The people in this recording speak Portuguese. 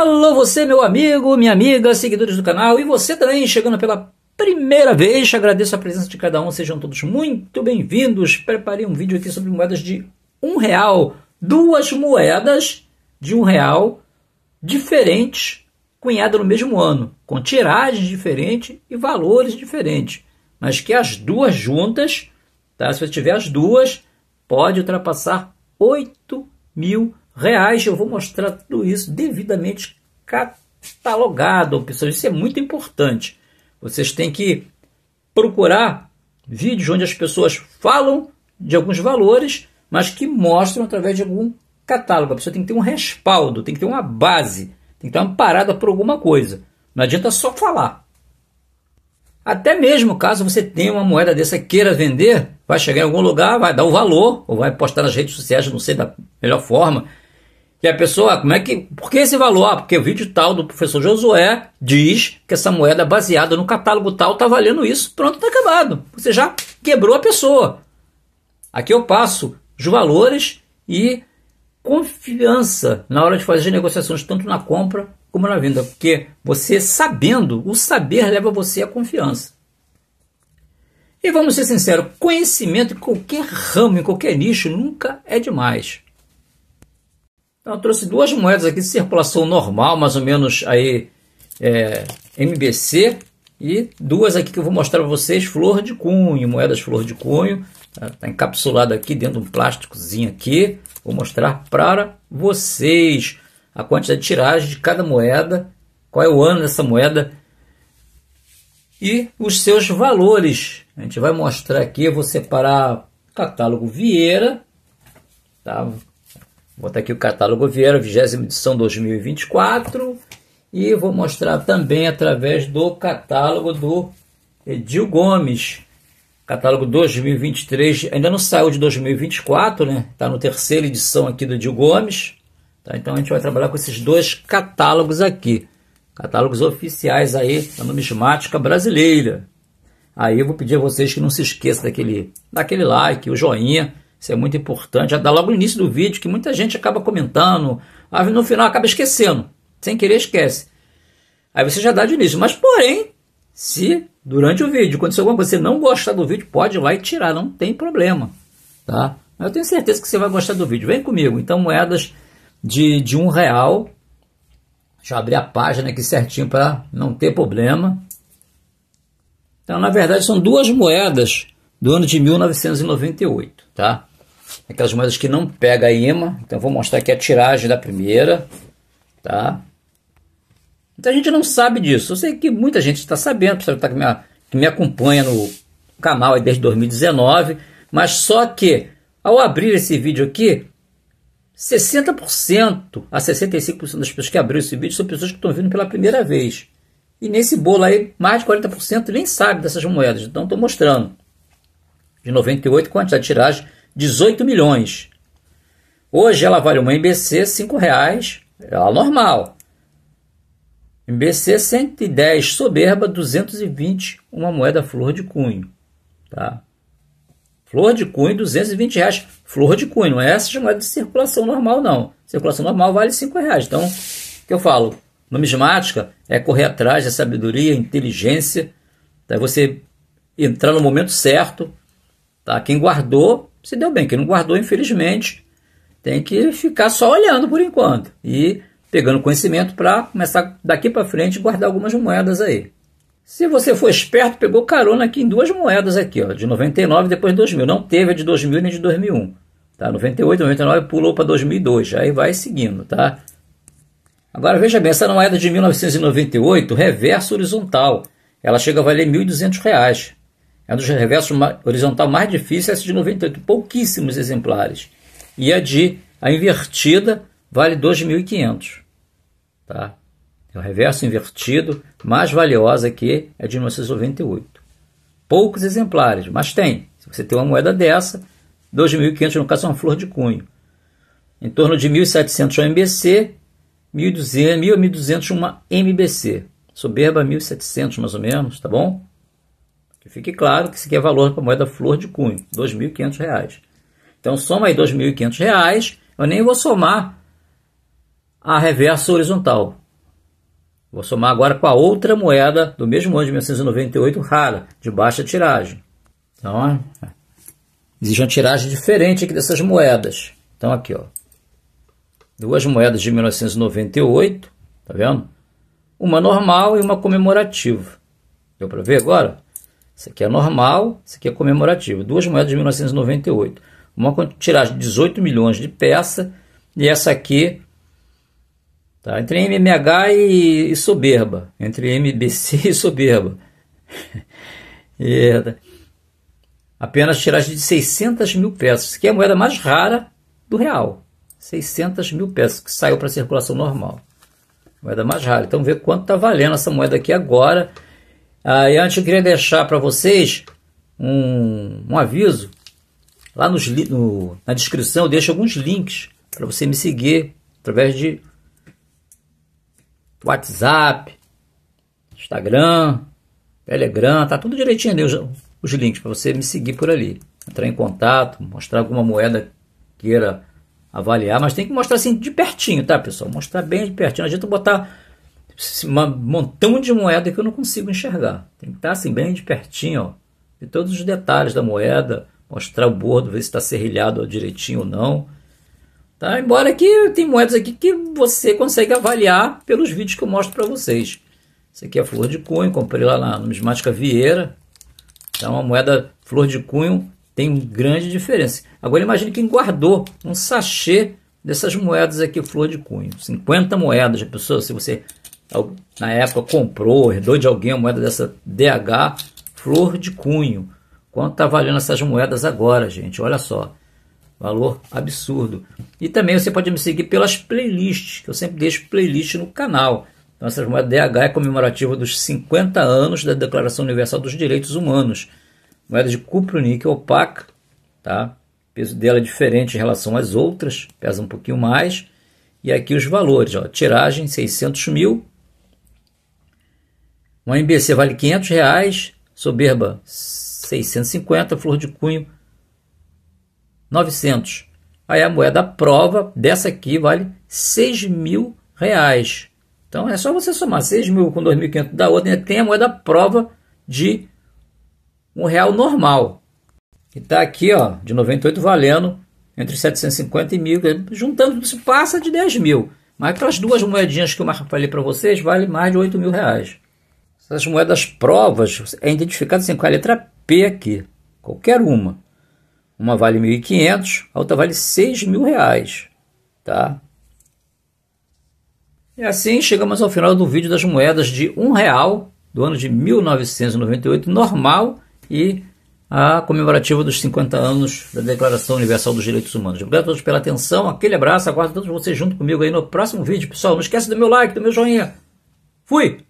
Alô você, meu amigo, minha amiga, seguidores do canal e você também chegando pela primeira vez. Agradeço a presença de cada um, sejam todos muito bem-vindos. Preparei um vídeo aqui sobre moedas de um real, duas moedas de um real diferentes, cunhadas no mesmo ano, com tiragens diferentes e valores diferentes, mas que as duas juntas, tá? se você tiver as duas, pode ultrapassar 8 mil reais. Eu vou mostrar tudo isso devidamente catalogado, pessoal. Isso é muito importante. Vocês têm que procurar vídeos onde as pessoas falam de alguns valores, mas que mostram através de algum catálogo. A pessoa tem que ter um respaldo, tem que ter uma base, tem que estar amparada por alguma coisa. Não adianta só falar. Até mesmo caso você tenha uma moeda dessa queira vender, vai chegar em algum lugar, vai dar o valor, ou vai postar nas redes sociais, não sei da melhor forma, e a pessoa, como é que. Por que esse valor? Ah, porque o vídeo tal do professor Josué diz que essa moeda baseada no catálogo tal está valendo isso. Pronto, está acabado. Você já quebrou a pessoa. Aqui eu passo os valores e confiança na hora de fazer negociações, tanto na compra como na venda. Porque você sabendo, o saber leva você à confiança. E vamos ser sinceros, conhecimento em qualquer ramo, em qualquer nicho, nunca é demais. Então eu trouxe duas moedas aqui de circulação normal, mais ou menos aí é, MBC, e duas aqui que eu vou mostrar para vocês, flor de cunho, moedas flor de cunho, está tá, encapsulada aqui dentro de um plásticozinho aqui, vou mostrar para vocês a quantidade de tiragem de cada moeda, qual é o ano dessa moeda e os seus valores. A gente vai mostrar aqui, eu vou separar catálogo Vieira, tá? Vou botar aqui o catálogo Vieira, 20 edição 2024. E vou mostrar também através do catálogo do Edil Gomes. Catálogo 2023, ainda não saiu de 2024, né? Está no terceira edição aqui do Edil Gomes. Tá? Então a gente vai trabalhar com esses dois catálogos aqui. Catálogos oficiais aí da numismática brasileira. Aí eu vou pedir a vocês que não se esqueçam daquele, daquele like, o joinha isso é muito importante. Já dá logo no início do vídeo que muita gente acaba comentando, mas no final acaba esquecendo. Sem querer, esquece. Aí você já dá de início. Mas, porém, se durante o vídeo acontecer alguma coisa você não gostar do vídeo, pode ir lá e tirar, não tem problema. Tá? eu tenho certeza que você vai gostar do vídeo. Vem comigo. Então, moedas de, de um real. Deixa eu abrir a página aqui certinho para não ter problema. Então, na verdade, são duas moedas do ano de 1998, tá? aquelas moedas que não pega imã. Então vou mostrar aqui a tiragem da primeira, tá? Muita então, gente não sabe disso. Eu sei que muita gente está sabendo, pessoal que, tá, que, me, que me acompanha no canal aí desde 2019, mas só que ao abrir esse vídeo aqui, 60% a 65% das pessoas que abriram esse vídeo são pessoas que estão vindo pela primeira vez. E nesse bolo aí, mais de 40% nem sabe dessas moedas. Então estou mostrando. De 98, quanto a tiragem 18 milhões. Hoje ela vale uma MBC 5 reais, ela é normal. MBC 110 soberba, 220 uma moeda flor de cunho. Tá? Flor de cunho, 220 reais. Flor de cunho, não é essa chamada de circulação normal, não. Circulação normal vale 5 reais. Então, que eu falo? Numismática é correr atrás da sabedoria, inteligência, é tá? você entrar no momento certo, Tá? Quem guardou, se deu bem. Quem não guardou, infelizmente, tem que ficar só olhando por enquanto e pegando conhecimento para começar daqui para frente guardar algumas moedas aí. Se você for esperto, pegou carona aqui em duas moedas aqui, ó, de 99 depois de 2000. Não teve a de 2000 nem de 2001. Tá? 98, 99 pulou para 2002, aí vai seguindo, tá? Agora veja bem, essa moeda de 1998, reverso horizontal, ela chega a valer R$ 1.200. É um dos reversos horizontal mais difíceis, essa de 98, pouquíssimos exemplares. E a de a invertida vale 2.500. Tá? É o reverso invertido mais valiosa que é de 1998. Poucos exemplares, mas tem. Se você tem uma moeda dessa, 2.500 no caso é uma flor de cunho. Em torno de 1.700 MBC, 1.200 uma MBC. Soberba 1.700 mais ou menos, tá bom? Que fique claro que isso aqui é valor para moeda flor de cunho, R$ 2.500. Então soma aí R$ 2.500, eu nem vou somar a reversa horizontal. Vou somar agora com a outra moeda do mesmo ano de 1998, rara, de baixa tiragem. Então, exige uma tiragem diferente aqui dessas moedas. Então aqui, ó. Duas moedas de 1998, tá vendo? Uma normal e uma comemorativa. Deu para ver agora? Isso aqui é normal, isso aqui é comemorativo. Duas moedas de 1998. Uma com tiragem de 18 milhões de peça e essa aqui tá, entre MMH e, e Soberba. Entre MBC e Soberba. é, apenas tiragem de 600 mil peças. Isso aqui é a moeda mais rara do real. 600 mil peças que saiu para circulação normal. Moeda mais rara. Então vê quanto está valendo essa moeda aqui agora ah, e antes eu queria deixar para vocês um, um, aviso. Lá nos, no, na descrição eu deixo alguns links para você me seguir através de WhatsApp, Instagram, Telegram, tá tudo direitinho ali os, os links para você me seguir por ali. Entrar em contato, mostrar alguma moeda queira avaliar, mas tem que mostrar assim de pertinho, tá pessoal? Mostrar bem de pertinho. Não adianta botar um montão de moeda que eu não consigo enxergar. Tem que estar assim bem de pertinho, ó, de todos os detalhes da moeda, mostrar o bordo, ver se está serrilhado direitinho ou não. Tá? Embora que tem moedas aqui que você consegue avaliar pelos vídeos que eu mostro para vocês. Isso aqui é flor de cunho, comprei lá na numismática Vieira. Então tá? a moeda flor de cunho tem grande diferença. Agora imagine quem guardou um sachê dessas moedas aqui flor de cunho. 50 moedas, pessoa, se você na época comprou, herdou de alguém a moeda dessa DH flor de cunho. Quanto está valendo essas moedas agora, gente? Olha só. Valor absurdo. E também você pode me seguir pelas playlists, que eu sempre deixo playlist no canal. Então, essas moedas DH é comemorativa dos 50 anos da Declaração Universal dos Direitos Humanos. Moeda de cupro, níquel, opaca, tá? O peso dela é diferente em relação às outras, pesa um pouquinho mais. E aqui os valores, ó, tiragem 600 mil, uma MBC vale 500 reais, soberba 650, flor de cunho 900. Aí a moeda prova dessa aqui vale 6 mil reais. Então é só você somar 6 mil com 2.500 da outra, ainda né? tem a moeda prova de um real normal. E está aqui ó, de 98 valendo entre 750 e 1.000, juntando, se passa de 10 mil. Mas aquelas duas moedinhas que eu falei para vocês, vale mais de 8 mil reais. Essas moedas provas é identificadas assim, com a letra P aqui, qualquer uma. Uma vale 1.500, a outra vale 6 mil reais, tá? E assim chegamos ao final do vídeo das moedas de um real do ano de 1998 normal e a ah, comemorativa dos 50 anos da Declaração Universal dos Direitos Humanos. Obrigado a todos pela atenção, aquele abraço, aguardo todos vocês junto comigo aí no próximo vídeo. Pessoal, não esquece do meu like, do meu joinha. Fui!